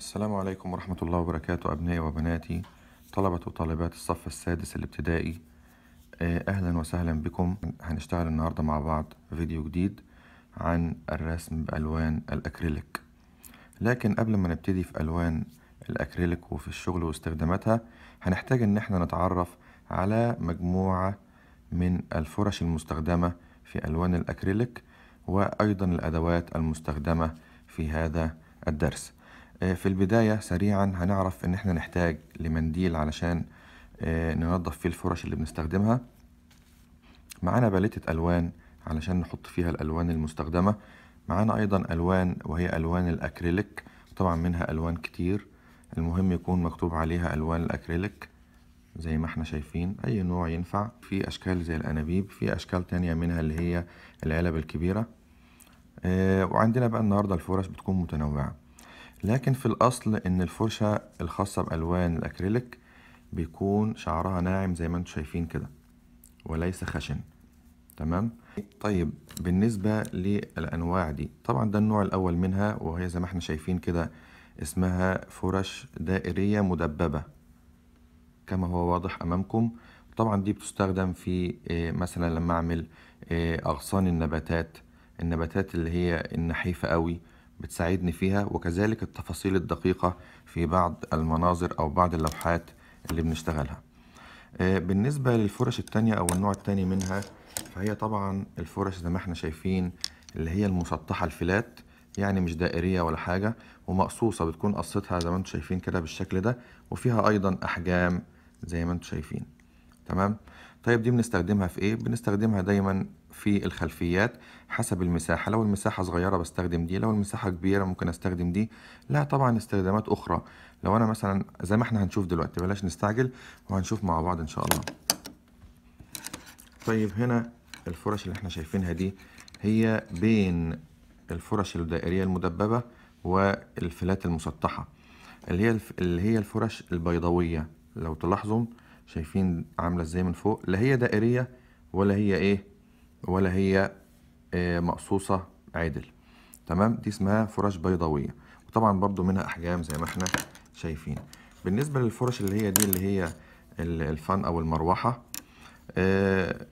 السلام عليكم ورحمة الله وبركاته أبنائي وبناتي طلبة وطالبات الصف السادس الابتدائي آه، أهلا وسهلا بكم هنشتغل النهاردة مع بعض فيديو جديد عن الرسم بألوان الأكريليك لكن قبل ما نبتدي في ألوان الأكريليك وفي الشغل واستخداماتها هنحتاج إن احنا نتعرف على مجموعة من الفرش المستخدمة في ألوان الأكريليك وأيضا الأدوات المستخدمة في هذا الدرس آه، في البداية سريعا هنعرف ان احنا نحتاج لمنديل علشان آه، ننظف فيه الفرش اللي بنستخدمها معانا باليتة الوان علشان نحط فيها الالوان المستخدمة معانا ايضا الوان وهي الوان الاكريليك طبعا منها الوان كتير المهم يكون مكتوب عليها الوان الاكريليك زي ما احنا شايفين اي نوع ينفع في اشكال زي الانابيب في اشكال تانية منها اللي هي العلب الكبيرة آه، وعندنا بقى النهاردة الفرش بتكون متنوعة لكن في الأصل إن الفرشة الخاصة بألوان الأكريليك بيكون شعرها ناعم زي ما انتم شايفين كده وليس خشن تمام طيب بالنسبة للأنواع دي طبعا ده النوع الأول منها وهي زي ما احنا شايفين كده اسمها فرش دائرية مدببة كما هو واضح أمامكم طبعا دي بتستخدم في آه، مثلا لما أعمل آه، أغصان النباتات النباتات اللي هي النحيفة قوي بتساعدني فيها وكذلك التفاصيل الدقيقة في بعض المناظر أو بعض اللوحات اللي بنشتغلها آه، بالنسبة للفرش التانية أو النوع التاني منها فهي طبعا الفرش زي ما احنا شايفين اللي هي المسطحة الفلات يعني مش دائرية ولا حاجة ومقصوصة بتكون قصتها زي ما انتم شايفين كده بالشكل ده وفيها أيضا أحجام زي ما انتم شايفين تمام طيب دي بنستخدمها في ايه بنستخدمها دايما في الخلفيات حسب المساحة لو المساحة صغيرة بستخدم دي لو المساحة كبيرة ممكن استخدم دي لا طبعا استخدامات أخرى لو أنا مثلا زي ما احنا هنشوف دلوقتي بلاش نستعجل وهنشوف مع بعض إن شاء الله طيب هنا الفرش اللي احنا شايفينها دي هي بين الفرش الدائرية المدببة والفلات المسطحة اللي هي اللي هي الفرش البيضاوية لو تلاحظوا شايفين عاملة ازاي من فوق لا هي دائرية ولا هي ايه ولا هي آه، مقصوصة عدل تمام دي اسمها فرش بيضاوية وطبعا برضو منها أحجام زي ما احنا شايفين بالنسبة للفرش اللي هي دي اللي هي الفن أو المروحة آه،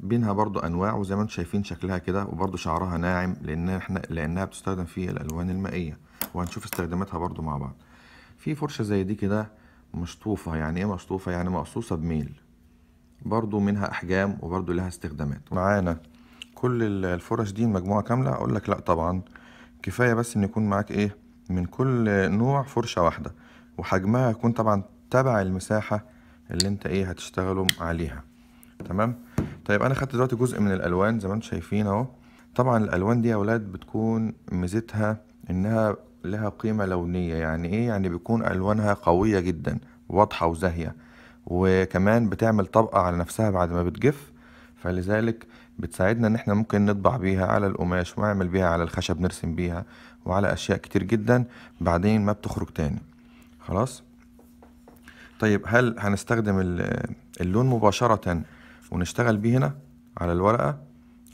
بينها برضو أنواع وزي ما انتم شايفين شكلها كده وبرضو شعرها ناعم لأن احنا لأنها بتستخدم في الألوان المائية وهنشوف استخداماتها برضو مع بعض في فرشة زي دي كده مشطوفة يعني ايه مشطوفة يعني مقصوصة بميل برضو منها احجام وبرضو لها استخدامات معانا كل الفرش دي مجموعة كامله اقول لك لا طبعا كفايه بس ان يكون معاك ايه من كل نوع فرشه واحده وحجمها يكون طبعا تبع المساحه اللي انت ايه هتشتغله عليها تمام طيب انا خدت دلوقتي جزء من الالوان زي ما انتم شايفين اهو طبعا الالوان دي يا اولاد بتكون ميزتها انها لها قيمه لونيه يعني ايه يعني بيكون الوانها قويه جدا واضحه وزاهيه وكمان بتعمل طبقة على نفسها بعد ما بتجف فلذلك بتساعدنا ان احنا ممكن نطبع بيها على القماش ونعمل بيها على الخشب نرسم بيها وعلى اشياء كتير جدا بعدين ما بتخرج تاني خلاص طيب هل هنستخدم اللون مباشرة ونشتغل بيه هنا على الورقة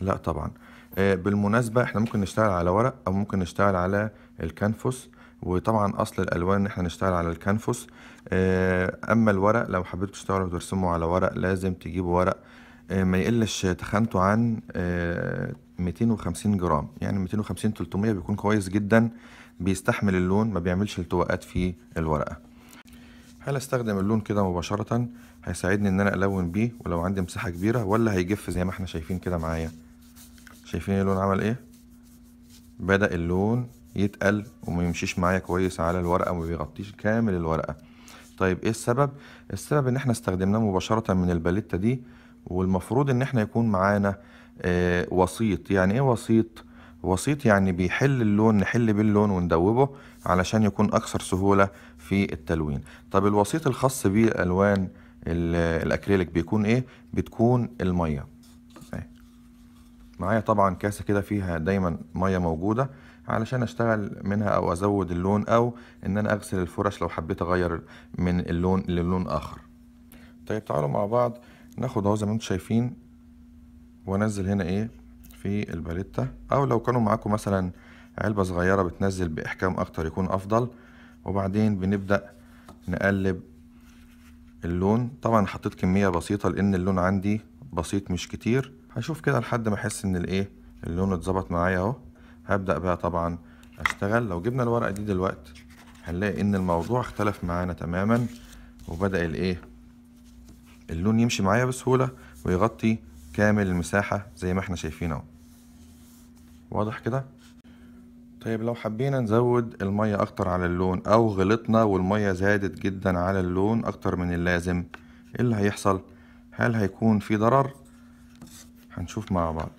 لا طبعا آه، بالمناسبة احنا ممكن نشتغل على ورق او ممكن نشتغل على الكنفوس وطبعا اصل الالوان ان احنا نشتغل على الكانفوس آه، اما الورق لو حبيتوا تشتغلوا وترسموا على ورق لازم تجيبوا ورق آه، ما يقلش تخانته عن 250 آه، جرام يعني 250 300 بيكون كويس جدا بيستحمل اللون ما بيعملش التواءات في الورقه هل استخدم اللون كده مباشره هيساعدني ان انا الون بيه ولو عندي مساحه كبيره ولا هيجف زي ما احنا شايفين كده معايا شايفين اللون عمل ايه بدا اللون يتقل وما يمشيش معايا كويس على الورقة وما بيغطيش كامل الورقة طيب ايه السبب السبب ان احنا استخدمناه مباشرة من الباليتا دي والمفروض ان احنا يكون معانا اه وسيط يعني ايه وسيط وسيط يعني بيحل اللون نحل بيه اللون وندوبه علشان يكون اكثر سهولة في التلوين طب الوسيط الخاص بالوان الاكريليك بيكون ايه بتكون المية معايا طبعا كاسة كده فيها دايما مية موجودة علشان اشتغل منها او ازود اللون او ان انا اغسل الفرش لو حبيت اغير من اللون للون اخر طيب تعالوا مع بعض ناخد اهو زي ما انتم شايفين وانزل هنا ايه في الباليتا او لو كانوا معاكم مثلا علبة صغيرة بتنزل باحكام اكتر يكون افضل وبعدين بنبدأ نقلب اللون طبعا حطيت كمية بسيطة لان اللون عندي بسيط مش كتير هشوف كده لحد ما احس ان الايه اللون اتظبط معايا اهو هبدأ بقى طبعا أشتغل لو جبنا الورقة دي دلوقتي هنلاقي إن الموضوع اختلف معانا تماما وبدأ الإيه اللون يمشي معايا بسهولة ويغطي كامل المساحة زي ما احنا شايفين اهو واضح كده طيب لو حبينا نزود المية اكتر على اللون او غلطنا والمية زادت جدا على اللون اكتر من اللازم ايه اللي هيحصل هل هيكون في ضرر هنشوف مع بعض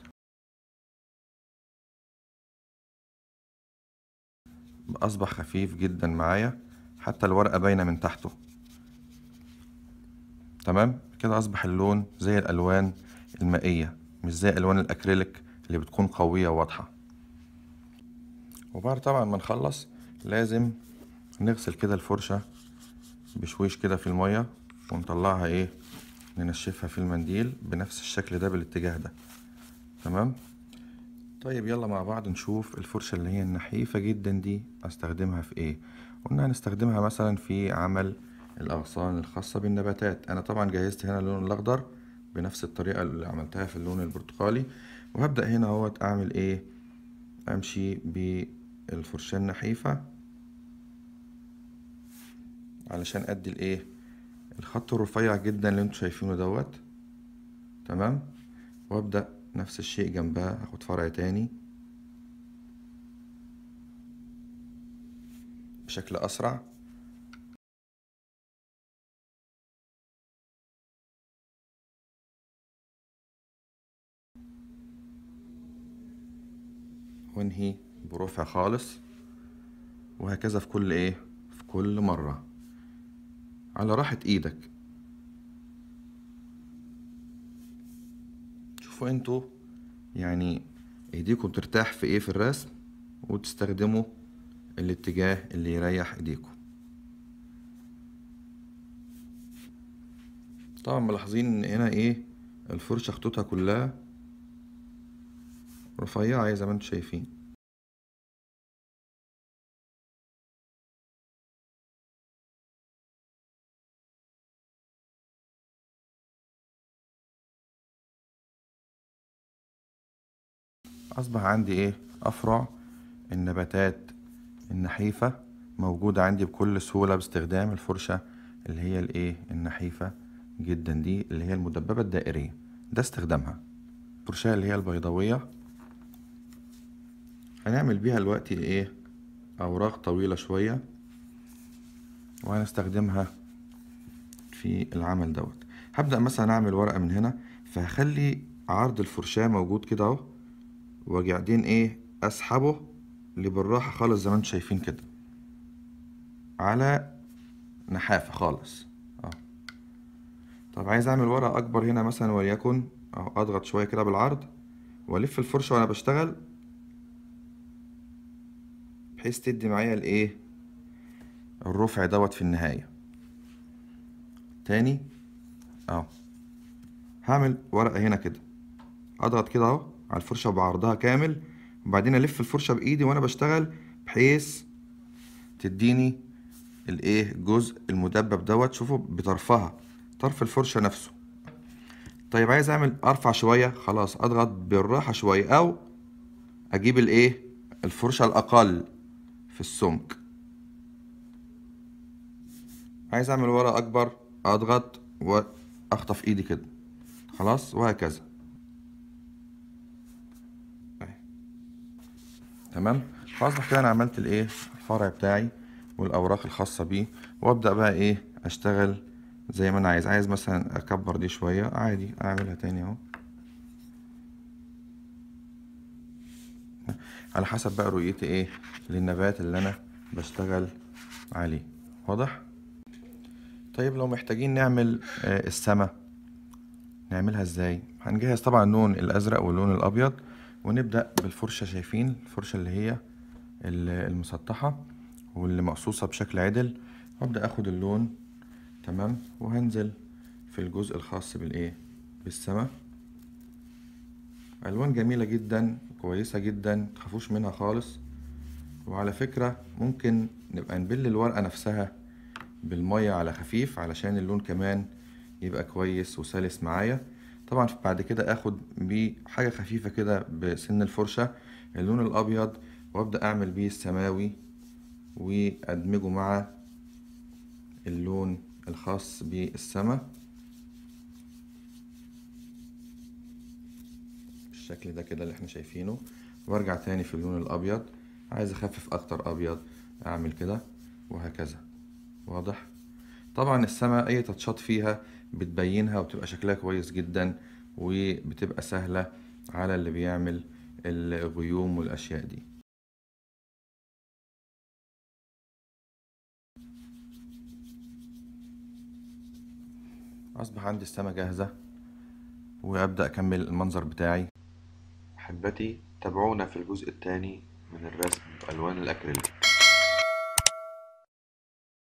أصبح خفيف جدا معايا حتى الورقة باينة من تحته تمام كده أصبح اللون زي الألوان المائية مش زي ألوان الأكريليك اللي بتكون قوية وواضحة وبعد طبعا ما نخلص لازم نغسل كده الفرشة بشويش كده في المية ونطلعها ايه ننشفها في المنديل بنفس الشكل ده بالاتجاه ده تمام طيب يلا مع بعض نشوف الفرشة اللي هي النحيفة جدا دي استخدمها في ايه قلنا هنستخدمها مثلا في عمل الاغصان الخاصة بالنباتات انا طبعا جهزت هنا اللون الاخضر بنفس الطريقة اللي عملتها في اللون البرتقالي وهبدأ هنا اهوت اعمل ايه امشي بالفرشاة النحيفة علشان ادي الايه الخط الرفيع جدا اللي انتم شايفينه دوت تمام وابدأ نفس الشيء جنبها هاخد فرع تاني بشكل أسرع وانهي برفع خالص وهكذا في كل ايه في كل مرة على راحة ايدك تشوفوا انتوا يعني ايديكم ترتاح في ايه في الرسم وتستخدموا الاتجاه اللي يريح ايديكم طبعا ملاحظين ان هنا ايه الفرشة خطوطها كلها رفيعة زي ما انتوا شايفين اصبح عندي ايه افرع النباتات النحيفة موجودة عندي بكل سهولة باستخدام الفرشة اللي هي الايه النحيفة جدا دي اللي هي المدببة الدائرية ده استخدامها الفرشاة اللي هي البيضاوية هنعمل بيها دلوقتي ايه اوراق طويلة شوية وهنستخدمها في العمل دوت هبدأ مثلا اعمل ورقة من هنا فهخلي عرض الفرشاة موجود كده اهو وقاعدين ايه اسحبه اللي بالراحه خالص زي ما انتم شايفين كده على نحافه خالص اهو طب عايز اعمل ورقه اكبر هنا مثلا وليكن اهو اضغط شويه كده بالعرض والف الفرشه وانا بشتغل بحيث تدي معايا الايه الرفع دوت في النهايه تاني اهو هعمل ورقه هنا كده اضغط كده اهو على الفرشة بعرضها كامل وبعدين ألف الفرشة بإيدي وأنا بشتغل بحيث تديني الإيه الجزء المدبب دوت شوفوا بطرفها طرف الفرشة نفسه طيب عايز أعمل أرفع شوية خلاص أضغط بالراحة شوية أو أجيب الإيه الفرشة الأقل في السمك عايز أعمل ورقة أكبر أضغط وأخطف إيدي كده خلاص وهكذا تمام فاصبح كده انا عملت الايه الفرع بتاعي والاوراق الخاصه بيه وابدا بقى ايه اشتغل زي ما انا عايز عايز مثلا اكبر دي شويه عادي اعملها تاني اهو على حسب بقى رؤيتي ايه للنبات اللي انا بشتغل عليه واضح طيب لو محتاجين نعمل آه، السما نعملها ازاي هنجهز طبعا اللون الازرق واللون الابيض ونبدأ بالفرشة شايفين الفرشة اللي هي المسطحة واللي مقصوصة بشكل عدل وابدأ اخد اللون تمام وهنزل في الجزء الخاص بالايه بالسماء الوان جميلة جدا كويسة جدا متخافوش منها خالص وعلى فكرة ممكن نبقى نبل الورقة نفسها بالمية على خفيف علشان اللون كمان يبقى كويس وسلس معايا طبعا بعد كده اخد بحاجة خفيفة كده بسن الفرشة اللون الابيض وابدأ اعمل بيه السماوي وادمجه مع اللون الخاص بالسما بالشكل ده كده اللي احنا شايفينه وارجع تاني في اللون الابيض عايز اخفف اكتر ابيض اعمل كده وهكذا واضح طبعا السما اي تاتشات فيها بتبينها وبتبقى شكلها كويس جدا وبتبقى سهلة على اللي بيعمل الغيوم والأشياء دي أصبح عندي السماء جاهزة وأبدأ أكمل المنظر بتاعي أحبتي تابعونا في الجزء الثاني من الرسم بألوان الأكريليك